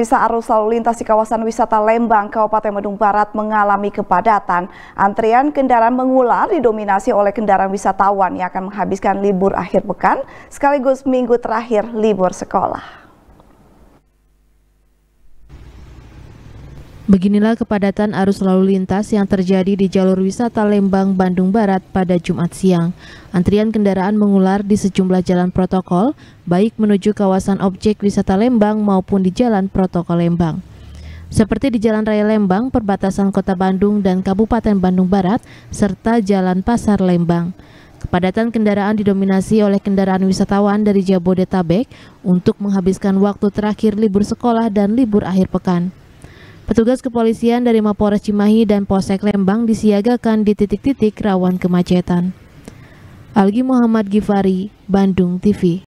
Bisa arus lalu lintas di kawasan wisata Lembang, Kabupaten Bandung Barat mengalami kepadatan. Antrian kendaraan mengular didominasi oleh kendaraan wisatawan yang akan menghabiskan libur akhir pekan sekaligus minggu terakhir libur sekolah. Beginilah kepadatan arus lalu lintas yang terjadi di jalur wisata Lembang, Bandung Barat pada Jumat siang. Antrian kendaraan mengular di sejumlah jalan protokol, baik menuju kawasan objek wisata Lembang maupun di jalan protokol Lembang. Seperti di Jalan Raya Lembang, perbatasan kota Bandung dan Kabupaten Bandung Barat, serta Jalan Pasar Lembang. Kepadatan kendaraan didominasi oleh kendaraan wisatawan dari Jabodetabek untuk menghabiskan waktu terakhir libur sekolah dan libur akhir pekan. Petugas kepolisian dari Mapores Cimahi dan Polsek Lembang disiagakan di titik-titik rawan kemacetan. Algi Muhammad Gifari, Bandung TV